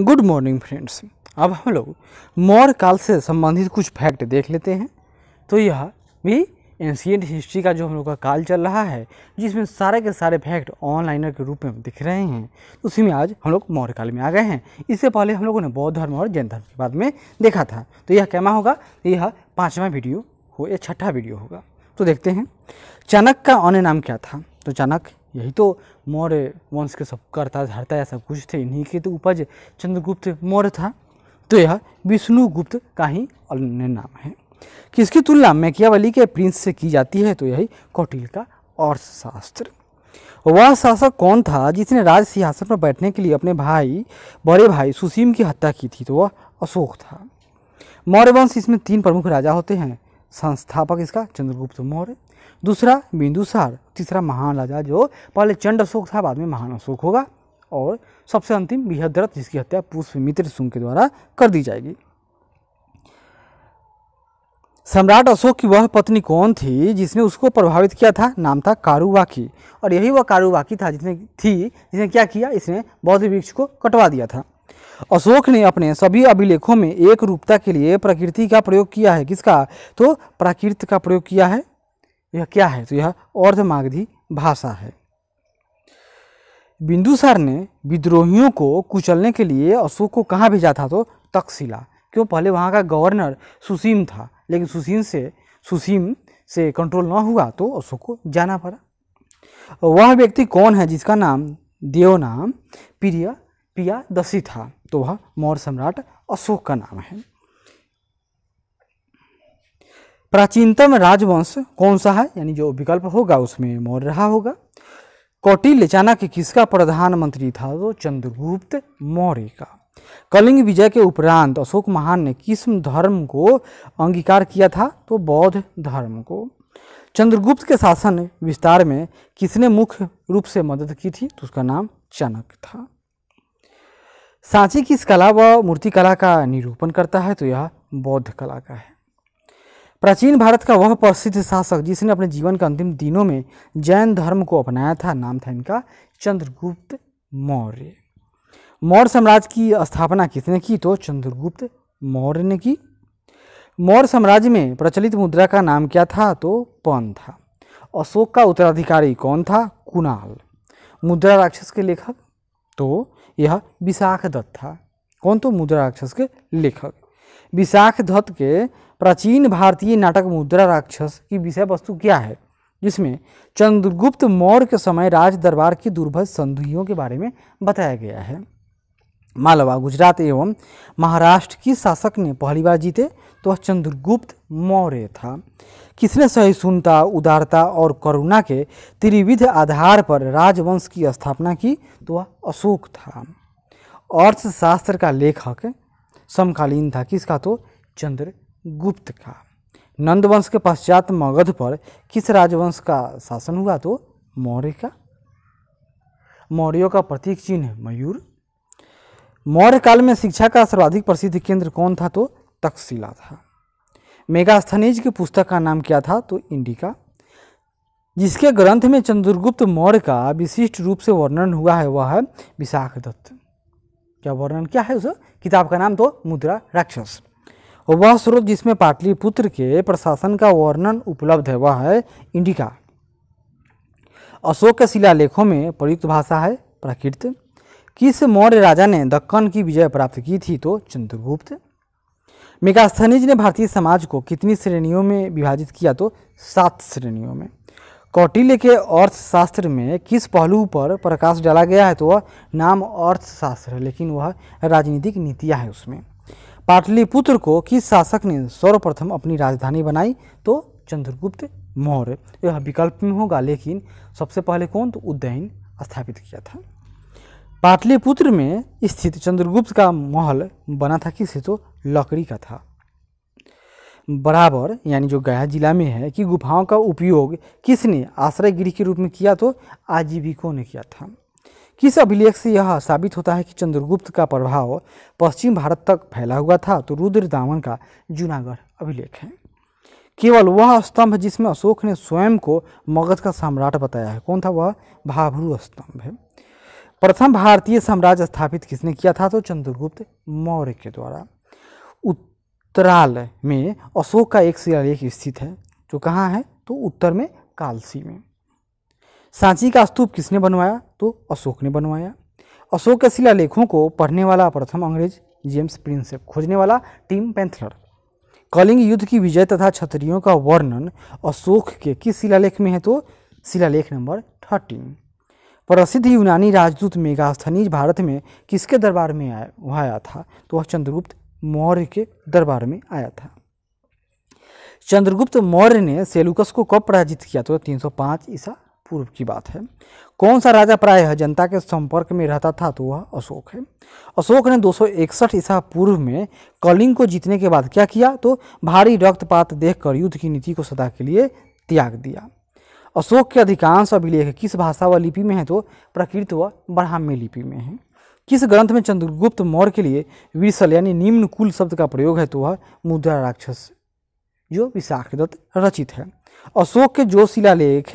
good morning friends अब हम लोग मौर्य काल से संबंधित कुछ फैक्ट देख लेते हैं तो यह भी एंशियट हिस्ट्री का जो हम लोग का काल चल रहा है जिसमें सारे के सारे फैक्ट ऑनलाइनर के रूप में दिख रहे हैं तो उसी में आज हम लोग मौर्य काल में आ गए हैं इससे पहले हम लोगों ने बौद्ध धर्म और जैन धर्म के बाद में देखा था तो यह कैमा होगा यह पाँचवा वीडियो हो या छठा वीडियो होगा तो देखते हैं चाणक्य का अन्य नाम क्या था तो चाणक्य यही तो मौर्य वंश के सब करता धरता या सब कुछ थे इन्हीं के तो उपज चंद्रगुप्त मौर्य था तो यह विष्णुगुप्त का ही अन्य नाम है किसकी तुलना मैकियावली के प्रिंस से की जाती है तो यही कौटिल का अर्थशास्त्र वह शासक कौन था जिसने राज सिंहासन पर बैठने के लिए अपने भाई बड़े भाई सुसीम की हत्या की थी तो वह अशोक था मौर्य वंश इसमें तीन प्रमुख राजा होते हैं संस्थापक इसका चंद्रगुप्त मौर्य दूसरा बिंदुसार तीसरा महान राजा जो पहले चंड अशोक था बाद में महान अशोक होगा और सबसे अंतिम बृहद्रथ जिसकी हत्या पुष्पमित्र सुंग के द्वारा कर दी जाएगी सम्राट अशोक की वह पत्नी कौन थी जिसने उसको प्रभावित किया था नाम था कारुवाकी और यही वह कारुवाकी था जिसने थी जिसने क्या किया इसने बौद्ध वृक्ष को कटवा दिया था अशोक ने अपने सभी अभिलेखों में एक रूपता के लिए प्रकृति का प्रयोग किया है किसका तो प्राकृत का प्रयोग किया है यह क्या है तो यह अर्धमागधी भाषा है बिंदुसार ने विद्रोहियों को कुचलने के लिए अशोक को कहाँ भेजा था तो तकशिला क्यों पहले वहाँ का गवर्नर सुसीम था लेकिन सुसीम से सुसीम से कंट्रोल ना हुआ तो अशोक को जाना पड़ा वह व्यक्ति कौन है जिसका नाम नाम प्रिय पिया दशी था तो वह मौर्य सम्राट अशोक का नाम है प्राचीनतम राजवंश कौन सा है यानी जो विकल्प होगा उसमें मौर्य रहा होगा कौटिल्य चाणक्य किसका प्रधानमंत्री था तो चंद्रगुप्त मौर्य का कलिंग विजय के उपरांत अशोक महान ने किस धर्म को अंगीकार किया था तो बौद्ध धर्म को चंद्रगुप्त के शासन विस्तार में किसने मुख्य रूप से मदद की थी तो उसका नाम चाणक्य था सांची किस कला व मूर्तिकला का निरूपण करता है तो यह बौद्ध कला का है प्राचीन भारत का वह प्रसिद्ध शासक जिसने अपने जीवन के अंतिम दिनों में जैन धर्म को अपनाया था नाम था इनका चंद्रगुप्त मौर्य मौर्य साम्राज्य की स्थापना किसने की तो चंद्रगुप्त मौर्य ने की मौर्य साम्राज्य में प्रचलित मुद्रा का नाम क्या था तो पन था अशोक का उत्तराधिकारी कौन था कुणाल मुद्रा राक्षस के लेखक तो यह विशाख दत्त था कौन तो मुद्रा राक्षस के लेखक विशाख दत्त के प्राचीन भारतीय नाटक मुद्रा राक्षस की विषय वस्तु क्या है जिसमें चंद्रगुप्त मौर्य के समय राज दरबार की दुर्भ संधियों के बारे में बताया गया है मालवा गुजरात एवं महाराष्ट्र की शासक ने पहली बार जीते तो वह चंद्रगुप्त मौर्य था किसने सहिष्णुता उदारता और करुणा के त्रिविध आधार पर राजवंश की स्थापना की तो वह अशोक था अर्थशास्त्र का लेखक समकालीन था किसका तो चंद्र गुप्त का नंदवंश के पश्चात मगध पर किस राजवंश का शासन हुआ तो मौर्य का मौर्यों का प्रतीक चिन्ह है मयूर मौर्य काल में शिक्षा का सर्वाधिक प्रसिद्ध केंद्र कौन था तो तक्षशिला था मेगास्थनीज की पुस्तक का नाम क्या था तो इंडिका जिसके ग्रंथ में चंद्रगुप्त मौर्य का विशिष्ट रूप से वर्णन हुआ है वह है विशाखदत्त क्या वर्णन क्या है उस किताब का नाम तो मुद्रा राक्षस वह स्रोत जिसमें पाटलिपुत्र के प्रशासन का वर्णन उपलब्ध है वह है इंडिका अशोक के शिलालेखों में प्रयुक्त भाषा है प्राकृत किस मौर्य राजा ने दक्कन की विजय प्राप्त की थी तो चंद्रगुप्त मेगास्थनीज ने भारतीय समाज को कितनी श्रेणियों में विभाजित किया तो सात श्रेणियों में कौटिल्य के अर्थशास्त्र में किस पहलू पर प्रकाश डाला गया है तो वह नाम अर्थशास्त्र है लेकिन वह राजनीतिक नीतियाँ है उसमें पाटलिपुत्र को किस शासक ने सर्वप्रथम अपनी राजधानी बनाई तो चंद्रगुप्त मौर्य यह विकल्प में होगा लेकिन सबसे पहले कौन तो उद्दैन स्थापित किया था पाटलिपुत्र में स्थित चंद्रगुप्त का महल बना था किसे तो लकड़ी का था बराबर यानी जो गया जिला में है कि गुफाओं का उपयोग किसने आश्रय गृह के रूप में किया तो आजीविकों ने किया था किस अभिलेख से यह साबित होता है कि चंद्रगुप्त का प्रभाव पश्चिम भारत तक फैला हुआ था तो रुद्र दामन का जूनागढ़ अभिलेख है केवल वह स्तंभ जिसमें अशोक ने स्वयं को मगध का सम्राट बताया है कौन था वह भाभरू स्तंभ है प्रथम भारतीय साम्राज्य स्थापित किसने किया था तो चंद्रगुप्त मौर्य के द्वारा उत्तराल में अशोक का एक शिलालेख स्थित है जो कहाँ है तो उत्तर में कालसी में सांची का स्तूप किसने बनवाया तो अशोक ने बनवाया अशोक के शिलालेखों को पढ़ने वाला प्रथम अंग्रेज जेम्स प्रिंसेप खोजने वाला टीम पैंथलर कलिंग युद्ध की विजय तथा क्षत्रियों का वर्णन अशोक के किस शिलालेख में है तो शिलालेख नंबर थर्टीन प्रसिद्ध यूनानी राजदूत मेगास्थनीज भारत में किसके दरबार में आया वह आया था तो वह चंद्रगुप्त मौर्य के दरबार में आया था चंद्रगुप्त मौर्य ने सेलुकस को कब पराजित किया तो 305 ईसा पूर्व की बात है कौन सा राजा प्रायः जनता के संपर्क में रहता था तो वह अशोक है अशोक ने 261 ईसा पूर्व में कलिंग को जीतने के बाद क्या किया तो भारी रक्तपात देखकर युद्ध की नीति को सदा के लिए त्याग दिया अशोक के अधिकांश अभिलेख किस भाषा व लिपि में है तो प्रकृत व ब्राह्म्य लिपि में है किस ग्रंथ में चंद्रगुप्त मौर्य के लिए विरसल यानी निम्न कुल शब्द का प्रयोग है तो वह मुद्रा राक्षस जो विशाखदत्त रचित है अशोक के जो शिलालेख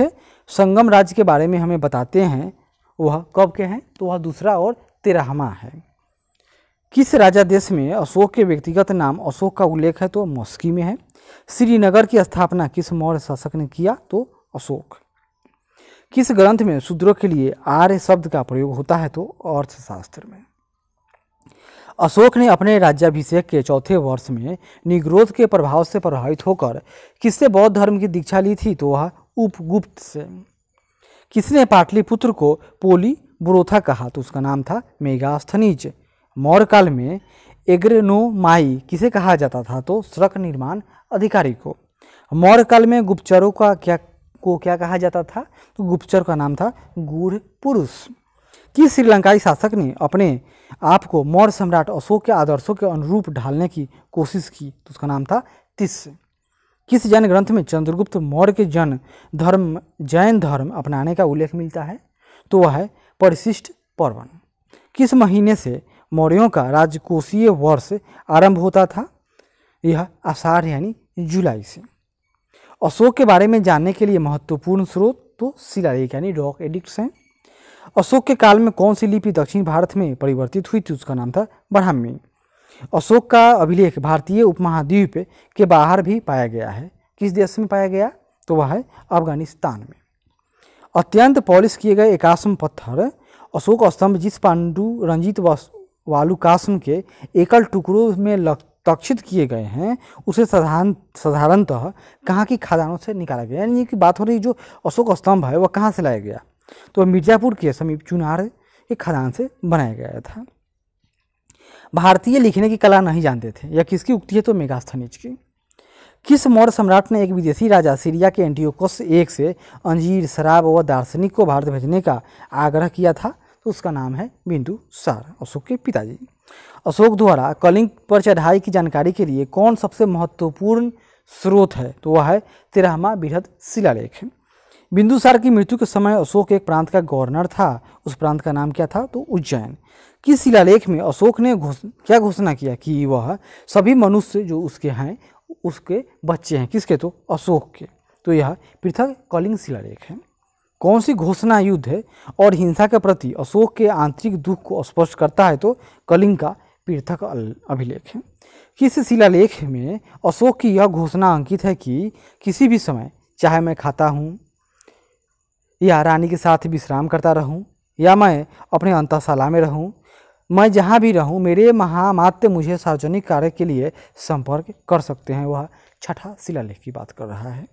संगम राज्य के बारे में हमें बताते हैं वह कब के हैं तो वह दूसरा और तेरहवा है किस राजा देश में अशोक के व्यक्तिगत नाम अशोक का उल्लेख है तो मौसकी में है श्रीनगर की स्थापना किस मौर्य शासक ने किया तो अशोक किस ग्रंथ में शूद्रों के लिए आर्य शब्द का प्रयोग होता है तो अर्थशास्त्र में अशोक ने अपने राज्याभिषेक के चौथे वर्ष में निग्रोध के प्रभाव से प्रभावित होकर किससे बौद्ध धर्म की दीक्षा ली थी तो वह उपगुप्त से किसने पाटलिपुत्र को पोली बुरोथा कहा तो उसका नाम था मेगास्थनीज मौर्य काल में एग्रेनोमाई किसे कहा जाता था तो सड़क निर्माण अधिकारी को मौर्य काल में गुप्तचरों का क्या को क्या कहा जाता था तो गुप्तचर का नाम था गूढ़ पुरुष किस श्रीलंकाई शासक ने अपने आप को मौर्य सम्राट अशोक के आदर्शों के अनुरूप ढालने की कोशिश की तो उसका नाम था तिस किस जैन ग्रंथ में चंद्रगुप्त मौर्य के जन धर्म जैन धर्म अपनाने का उल्लेख मिलता है तो वह है परिशिष्ट पर्वन किस महीने से मौर्यों का राजकोषीय वर्ष आरंभ होता था यह आषाढ़ यानी जुलाई से अशोक के बारे में जानने के लिए महत्वपूर्ण स्रोत तो शिलालेख यानी रॉक एडिक्ट्स हैं अशोक के काल में कौन सी लिपि दक्षिण भारत में परिवर्तित हुई थी उसका नाम था ब्राह्मी अशोक का अभिलेख भारतीय उपमहाद्वीप के बाहर भी पाया गया है किस देश में पाया गया तो वह है अफगानिस्तान में अत्यंत पॉलिश किए गए एकाश्म पत्थर अशोक स्तंभ जिस पांडु रंजित वालुकाश्म के एकल टुकड़ों में तक्षित किए गए हैं उसे साधारण साधारणतः कहाँ की खदानों से निकाला गया यानी कि बात हो रही जो अशोक स्तंभ है वह कहाँ से लाया गया तो मिर्ज़ापुर के समीप चुनार एक खदान से बनाया गया था भारतीय लिखने की कला नहीं जानते थे या किसकी उक्ति है तो मेगास्थनीज की किस मौर्य सम्राट ने एक विदेशी राजा सीरिया के एंटीओकोस एक से अंजीर शराब व दार्शनिक को भारत भेजने का आग्रह किया था तो उसका नाम है बिंदु सार अशोक के पिताजी अशोक द्वारा कलिंग पर चढ़ाई की जानकारी के लिए कौन सबसे महत्वपूर्ण स्रोत है तो वह है तेरहवा बृहद शिलालेख बिंदुसार की मृत्यु के समय अशोक एक प्रांत का गवर्नर था उस प्रांत का नाम क्या था तो उज्जैन किस शिलालेख में अशोक ने घोष क्या घोषणा किया कि वह सभी मनुष्य जो उसके हैं उसके बच्चे हैं किसके तो अशोक के तो यह पृथक कलिंग शिलालेख है कौन सी घोषणा युद्ध और हिंसा के प्रति अशोक के आंतरिक दुख को स्पष्ट करता है तो कलिंग का पृथक अभिलेख है किस शिलालेख में अशोक की यह घोषणा अंकित है कि किसी भी समय चाहे मैं खाता हूँ या रानी के साथ विश्राम करता रहूं या मैं अपने अंतशाला में रहूं मैं जहाँ भी रहूं मेरे महामात्य मुझे सार्वजनिक कार्य के लिए संपर्क कर सकते हैं वह छठा शिलालेख की बात कर रहा है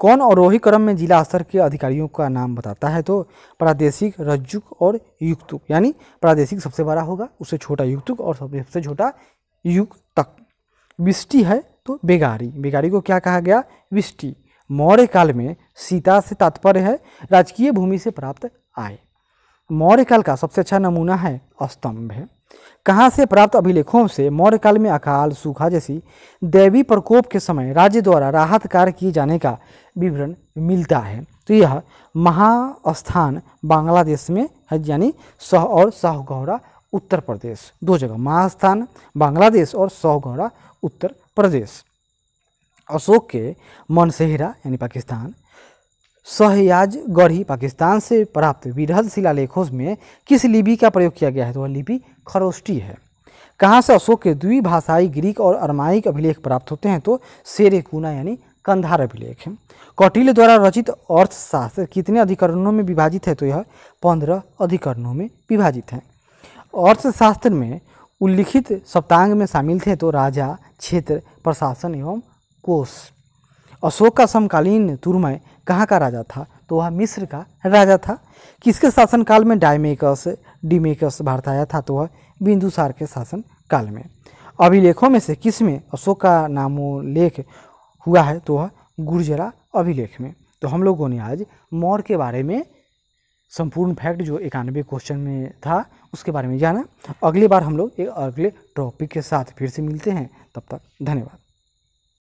कौन अवरोही क्रम में जिला स्तर के अधिकारियों का नाम बताता है तो प्रादेशिक रज्जुक और युक्तुक यानी प्रादेशिक सबसे बड़ा होगा उससे छोटा युक्तुक और सबसे छोटा युग तक विष्टि है तो बेगारी बेगारी को क्या कहा गया विष्टि मौर्य काल में सीता से तात्पर्य है राजकीय भूमि से प्राप्त आय मौर्य काल का सबसे अच्छा नमूना है स्तंभ है कहाँ से प्राप्त अभिलेखों से मौर्य काल में अकाल सूखा जैसी दैवी प्रकोप के समय राज्य द्वारा राहत कार्य किए जाने का विवरण मिलता है तो यह महास्थान बांग्लादेश में है यानी सह और सहगौरा उत्तर प्रदेश दो जगह महास्थान बांग्लादेश और सहगौरा उत्तर प्रदेश अशोक के मनसेहरा यानी पाकिस्तान सहयाज गढ़ी पाकिस्तान से प्राप्त विरहद शिलालेखों में किस लिपि का प्रयोग किया गया है तो वह लिपि खरोष्टी है कहाँ से अशोक के द्विभाषाई ग्रीक और अरमाइक अभिलेख प्राप्त होते हैं तो सेरेकुना यानी कंधार अभिलेख कौटिल्य द्वारा रचित अर्थशास्त्र कितने अधिकरणों में विभाजित है तो यह पंद्रह अधिकरणों में विभाजित है अर्थशास्त्र में उल्लिखित सप्तांग में शामिल थे तो राजा क्षेत्र प्रशासन एवं कोश अशोक का समकालीन तुरमय कहाँ का राजा था तो वह मिस्र का राजा था किसके शासनकाल में डायमेकस डीमेकस भारत आया था तो वह बिंदुसार के शासन काल में अभिलेखों में से किस में अशोक का नामोल्लेख हुआ है तो वह गुर्जरा अभिलेख में तो हम लोगों ने आज मौर्य के बारे में संपूर्ण फैक्ट जो इक्यानवे क्वेश्चन में था उसके बारे में जाना अगली बार हम लोग एक अगले टॉपिक के साथ फिर से मिलते हैं तब तक धन्यवाद